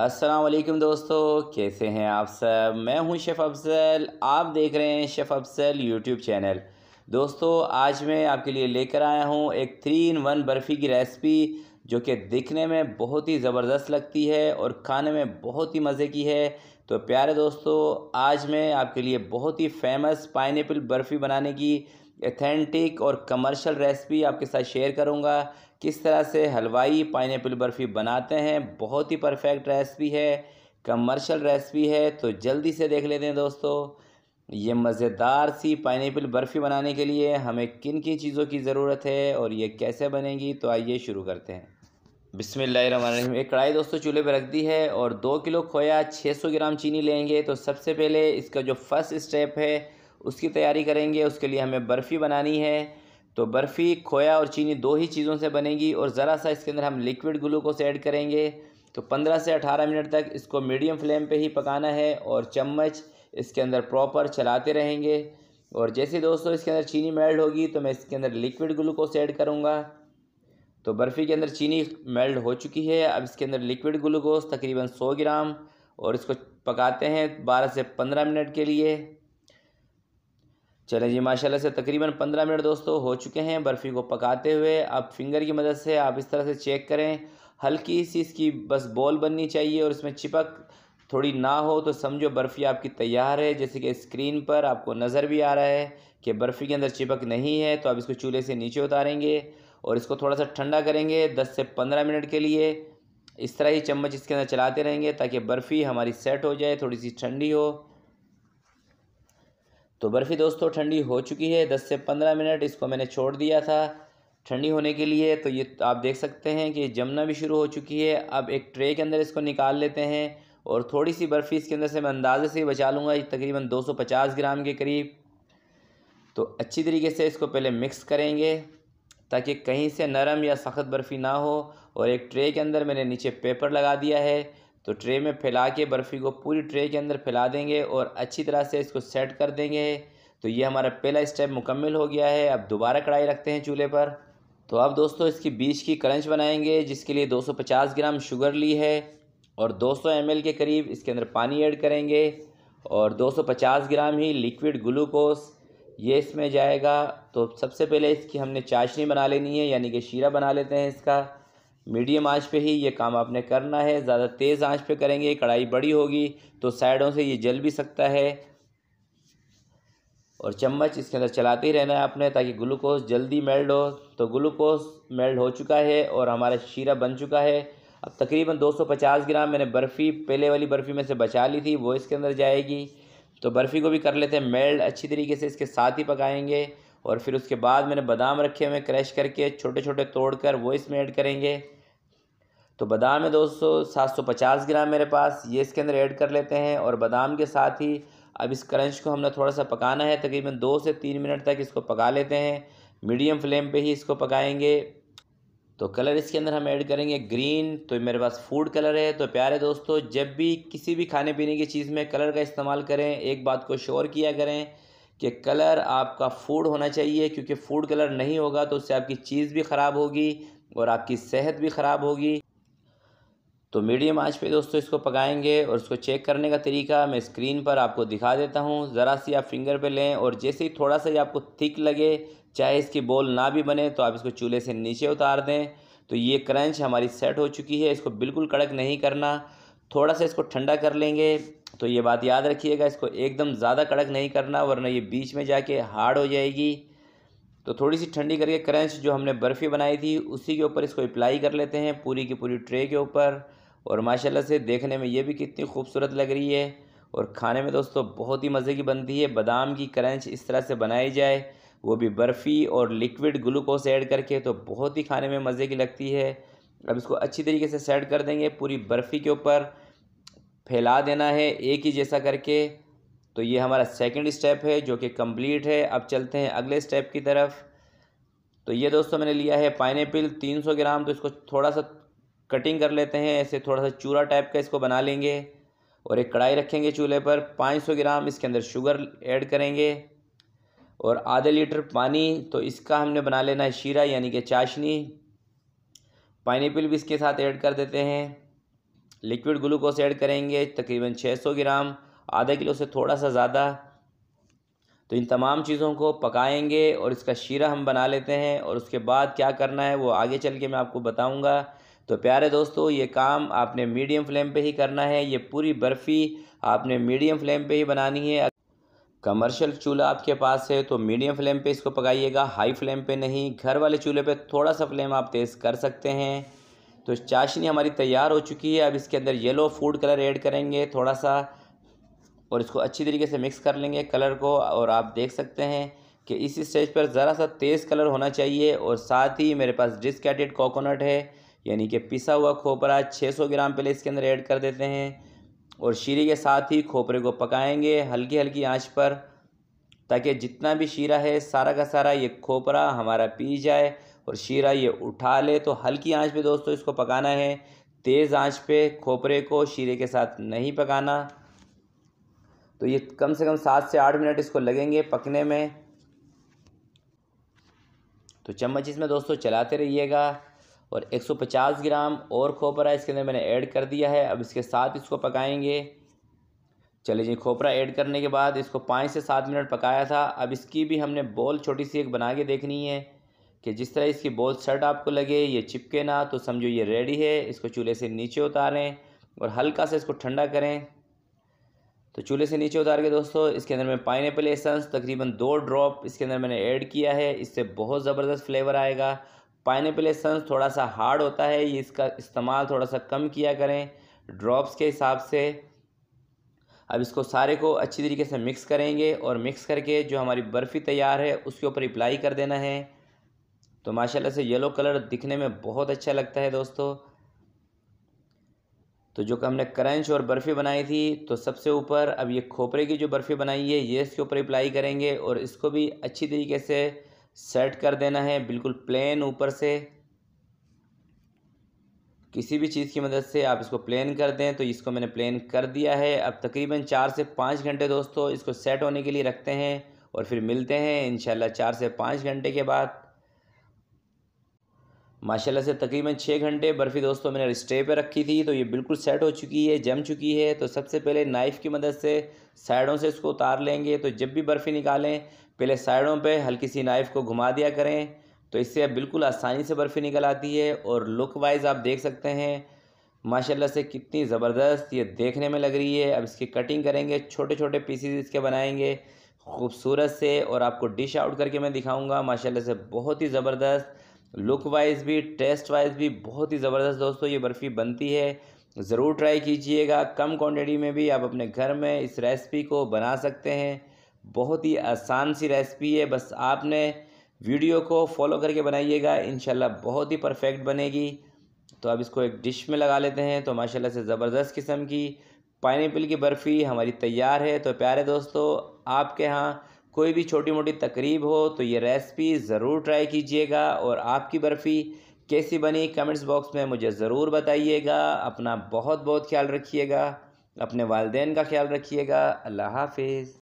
असलम दोस्तों कैसे हैं आप सब मैं हूं शेफ़ अफजल आप देख रहे हैं शेफ़ अफजल यूट्यूब चैनल दोस्तों आज मैं आपके लिए लेकर आया हूं एक थ्री इन वन बर्फ़ी की रेसिपी जो कि दिखने में बहुत ही ज़बरदस्त लगती है और खाने में बहुत ही मज़े की है तो प्यारे दोस्तों आज मैं आपके लिए बहुत ही फेमस पाइनएपल बर्फ़ी बनाने की एथेंटिक और कमर्शियल रेसिपी आपके साथ शेयर करूँगा किस तरह से हलवाई पाइन बर्फ़ी बनाते हैं बहुत ही परफेक्ट रेसिपी है कमर्शियल रेसिपी है तो जल्दी से देख लेते हैं दोस्तों ये मज़ेदार सी पाइन बर्फ़ी बनाने के लिए हमें किन किन चीज़ों की ज़रूरत है और ये कैसे बनेगी तो आइए शुरू करते हैं रही एक कढ़ाई दोस्तों चूल्हे पर रख दी है और दो किलो खोया छः ग्राम चीनी लेंगे तो सबसे पहले इसका जो फर्स्ट स्टेप है उसकी तैयारी करेंगे उसके लिए हमें बर्फ़ी बनानी है तो बर्फ़ी खोया और चीनी दो ही चीज़ों से बनेगी और ज़रा सा इसके अंदर हम लिक्विड ग्लूकोस ऐड करेंगे तो 15 से 18 मिनट तक इसको मीडियम फ्लेम पे ही पकाना है और चम्मच इसके अंदर प्रॉपर चलाते रहेंगे और जैसे दोस्तों इसके अंदर चीनी मेल्ट होगी तो मैं इसके अंदर लिक्विड ग्लूकोस ऐड करूँगा तो बर्फ़ी के अंदर चीनी मेल्ट हो चुकी है अब इसके अंदर लिक्विड ग्लूकोस तकरीबन सौ ग्राम और इसको पकाते हैं बारह से पंद्रह मिनट के लिए चले जी माशाल्लाह से तकरीबन पंद्रह मिनट दोस्तों हो चुके हैं बर्फ़ी को पकाते हुए अब फिंगर की मदद से आप इस तरह से चेक करें हल्की सी इसकी बस बॉल बननी चाहिए और इसमें चिपक थोड़ी ना हो तो समझो बर्फ़ी आपकी तैयार है जैसे कि स्क्रीन पर आपको नज़र भी आ रहा है कि बर्फ़ी के अंदर चिपक नहीं है तो आप इसको चूल्हे से नीचे उतारेंगे और इसको थोड़ा सा ठंडा करेंगे दस से पंद्रह मिनट के लिए इस तरह ही चम्मच इसके अंदर चलाते रहेंगे ताकि बर्फ़ी हमारी सेट हो जाए थोड़ी सी ठंडी हो तो बर्फ़ी दोस्तों ठंडी हो चुकी है दस से पंद्रह मिनट इसको मैंने छोड़ दिया था ठंडी होने के लिए तो ये आप देख सकते हैं कि जमना भी शुरू हो चुकी है अब एक ट्रे के अंदर इसको निकाल लेते हैं और थोड़ी सी बर्फ़ी इसके अंदर से मैं अंदाजे से बचा लूँगा तकरीबन 250 ग्राम के करीब तो अच्छी तरीके से इसको पहले मिक्स करेंगे ताकि कहीं से नरम या सख्त बर्फ़ी ना हो और एक ट्रे के अंदर मैंने नीचे पेपर लगा दिया है तो ट्रे में फैला के बर्फ़ी को पूरी ट्रे के अंदर फैला देंगे और अच्छी तरह से इसको सेट कर देंगे तो ये हमारा पहला स्टेप मुकम्मल हो गया है अब दोबारा कढ़ाई रखते हैं चूल्हे पर तो अब दोस्तों इसकी बीज की करंच बनाएंगे जिसके लिए 250 ग्राम शुगर ली है और 200 एम के करीब इसके अंदर पानी ऐड करेंगे और 250 ग्राम ही लिक्विड ग्लूकोस ये इसमें जाएगा तो सबसे पहले इसकी हमने चाशनी बना लेनी है यानी कि शीरा बना लेते हैं इसका मीडियम आंच पे ही ये काम आपने करना है ज़्यादा तेज़ आंच पे करेंगे कढ़ाई बड़ी होगी तो साइडों से ये जल भी सकता है और चम्मच इसके अंदर चलाते ही रहना है आपने ताकि ग्लूकोज जल्दी मेल्ट हो तो ग्लूकोज मेल्ट हो चुका है और हमारा शीरा बन चुका है अब तकरीबन 250 ग्राम मैंने बर्फ़ी पहले वाली बर्फ़ी में से बचा ली थी वो इसके अंदर जाएगी तो बर्फ़ी को भी कर लेते हैं मेल्ट अच्छी तरीके से इसके साथ ही पकाएंगे और फिर उसके बाद मैंने बादाम रखे हुए क्रश करके छोटे छोटे तोड़ कर वो इसमें ऐड करेंगे तो बादाम है दोस्तों सात सौ पचास ग्राम मेरे पास ये इसके अंदर ऐड कर लेते हैं और बादाम के साथ ही अब इस क्रंच को हमने थोड़ा सा पकाना है तकरीबन दो से तीन मिनट तक इसको पका लेते हैं मीडियम फ्लेम पर ही इसको पकाएँगे तो कलर इसके अंदर हम ऐड करेंगे ग्रीन तो मेरे पास फूड कलर है तो प्यारे दोस्तों जब भी किसी भी खाने पीने की चीज़ में कलर का इस्तेमाल करें एक बात को श्योर किया करें कि कलर आपका फूड होना चाहिए क्योंकि फूड कलर नहीं होगा तो उससे आपकी चीज़ भी ख़राब होगी और आपकी सेहत भी ख़राब होगी तो मीडियम आंच पे दोस्तों इसको पकाएंगे और इसको चेक करने का तरीका मैं स्क्रीन पर आपको दिखा देता हूँ ज़रा सी आप फिंगर पे लें और जैसे ही थोड़ा सा ही आपको थिक लगे चाहे इसकी बॉल ना भी बने तो आप इसको चूल्हे से नीचे उतार दें तो ये क्रंच हमारी सेट हो चुकी है इसको बिल्कुल कड़क नहीं करना थोड़ा सा इसको ठंडा कर लेंगे तो ये बात याद रखिएगा इसको एकदम ज़्यादा कड़क नहीं करना वरना ये बीच में जाके हार्ड हो जाएगी तो थोड़ी सी ठंडी करके क्रंच जो हमने बर्फ़ी बनाई थी उसी के ऊपर इसको अप्लाई कर लेते हैं पूरी की पूरी ट्रे के ऊपर और माशाल्लाह से देखने में ये भी कितनी खूबसूरत लग रही है और खाने में दोस्तों बहुत ही मज़े की बनती है बादाम की क्रंच इस तरह से बनाई जाए वो भी बर्फ़ी और लिक्विड ग्लूकोस ऐड करके तो बहुत ही खाने में मज़े की लगती है अब इसको अच्छी तरीके से सेट कर देंगे पूरी बर्फ़ी के ऊपर फैला देना है एक ही जैसा करके तो ये हमारा सेकंड स्टेप है जो कि कंप्लीट है अब चलते हैं अगले स्टेप की तरफ तो ये दोस्तों मैंने लिया है पाइन तीन सौ ग्राम तो इसको थोड़ा सा कटिंग कर लेते हैं ऐसे थोड़ा सा चूरा टाइप का इसको बना लेंगे और एक कढ़ाई रखेंगे चूल्हे पर पाँच सौ ग्राम इसके अंदर शुगर ऐड करेंगे और आधे लीटर पानी तो इसका हमने बना लेना है शीरा यानी कि चाशनी पाइन भी इसके साथ ऐड कर देते हैं लिक्विड ग्लूकोज ऐड करेंगे तकरीबन 600 ग्राम आधा किलो से थोड़ा सा ज़्यादा तो इन तमाम चीज़ों को पकाएंगे और इसका शीरा हम बना लेते हैं और उसके बाद क्या करना है वो आगे चल के मैं आपको बताऊँगा तो प्यारे दोस्तों ये काम आपने मीडियम फ्लेम पे ही करना है ये पूरी बर्फ़ी आपने मीडियम फ्लेम पर ही बनानी है कमर्शियल चूल्हा आपके पास है तो मीडियम फ्लेम पे इसको पकाइएगा हाई फ्लेम पे नहीं घर वाले चूल्हे पे थोड़ा सा फ्लेम आप तेज़ कर सकते हैं तो चाशनी हमारी तैयार हो चुकी है अब इसके अंदर येलो फूड कलर ऐड करेंगे थोड़ा सा और इसको अच्छी तरीके से मिक्स कर लेंगे कलर को और आप देख सकते हैं कि इस स्टेज पर ज़रा सा तेज़ कलर होना चाहिए और साथ ही मेरे पास डिस्कैटेड कोकोनट है यानी कि पिसा हुआ खोपरा 600 ग्राम पहले इसके अंदर ऐड कर देते हैं और शीरे के साथ ही खोपरे को पकाएंगे हल्की हल्की आंच पर ताकि जितना भी शीरा है सारा का सारा ये खोपरा हमारा पी जाए और शीरा ये उठा ले तो हल्की आंच पे दोस्तों इसको पकाना है तेज़ आंच पे खोपरे को शीरे के साथ नहीं पकाना तो ये कम से कम सात से आठ मिनट इसको लगेंगे पकने में तो चम्मच इसमें दोस्तों चलाते रहिएगा और 150 ग्राम और खोपरा इसके अंदर मैंने ऐड कर दिया है अब इसके साथ इसको पकाएंगे चले जी खोपरा ऐड करने के बाद इसको पाँच से सात मिनट पकाया था अब इसकी भी हमने बॉल छोटी सी एक बना के देखनी है कि जिस तरह इसकी बोल शर्ट आपको लगे ये चिपके ना तो समझो ये रेडी है इसको चूल्हे से नीचे उतारें और हल्का सा इसको ठंडा करें तो चूल्हे से नीचे उतार के दोस्तों इसके अंदर मैं पाइन एपल एसेंस तकरीबन दो ड्रॉप इसके अंदर मैंने ऐड किया है इससे बहुत ज़बरदस्त फ्लेवर आएगा पाइन एपल एसेंस थोड़ा सा हार्ड होता है ये इसका इस्तेमाल थोड़ा सा कम किया करें ड्रॉप्स के हिसाब से अब इसको सारे को अच्छी तरीके से मिक्स करेंगे और मिक्स करके जो हमारी बर्फ़ी तैयार है उसके ऊपर अप्लाई कर देना है तो माशाल्लाह से येलो कलर दिखने में बहुत अच्छा लगता है दोस्तों तो जो कि हमने क्रंच और बर्फ़ी बनाई थी तो सबसे ऊपर अब ये खोपरे की जो बर्फ़ी बनाई है ये इसके ऊपर अप्लाई करेंगे और इसको भी अच्छी तरीके से सेट कर देना है बिल्कुल प्लेन ऊपर से किसी भी चीज़ की मदद से आप इसको प्लेन कर दें तो इसको मैंने प्लेन कर दिया है अब तकरीबन चार से पाँच घंटे दोस्तों इसको सेट होने के लिए रखते हैं और फिर मिलते हैं इन चार से पाँच घंटे के बाद माशाल्लाह से तकरीबन छः घंटे बर्फ़ी दोस्तों मैंने स्टे पे रखी थी तो ये बिल्कुल सेट हो चुकी है जम चुकी है तो सबसे पहले नाइफ़ की मदद से साइडों से इसको उतार लेंगे तो जब भी बर्फ़ी निकालें पहले साइडों पे हल्की सी नाइफ़ को घुमा दिया करें तो इससे अब बिल्कुल आसानी से बर्फ़ी निकल आती है और लुक वाइज आप देख सकते हैं माशाला से कितनी ज़बरदस्त ये देखने में लग रही है अब इसकी कटिंग करेंगे छोटे छोटे पीसीज इसके बनाएँगे खूबसूरत से और आपको डिश आउट करके मैं दिखाऊंगा माशाल्लाह से बहुत ही ज़बरदस्त लुक वाइज भी टेस्ट वाइज भी बहुत ही ज़बरदस्त दोस्तों ये बर्फ़ी बनती है ज़रूर ट्राई कीजिएगा कम क्वांटिटी में भी आप अपने घर में इस रेसिपी को बना सकते हैं बहुत ही आसान सी रेसिपी है बस आपने वीडियो को फॉलो करके बनाइएगा इन बहुत ही परफेक्ट बनेगी तो अब इसको एक डिश में लगा लेते हैं तो माशाल्लाह से ज़बरदस्त किस्म की पाइनएपल की बर्फ़ी हमारी तैयार है तो प्यारे दोस्तों आपके यहाँ कोई भी छोटी मोटी तकरीब हो तो ये रेसिपी ज़रूर ट्राई कीजिएगा और आपकी बर्फ़ी कैसी बनी कमेंट्स बॉक्स में मुझे ज़रूर बताइएगा अपना बहुत बहुत ख्याल रखिएगा अपने वालदेन का ख्याल रखिएगा अल्लाह हाफिज़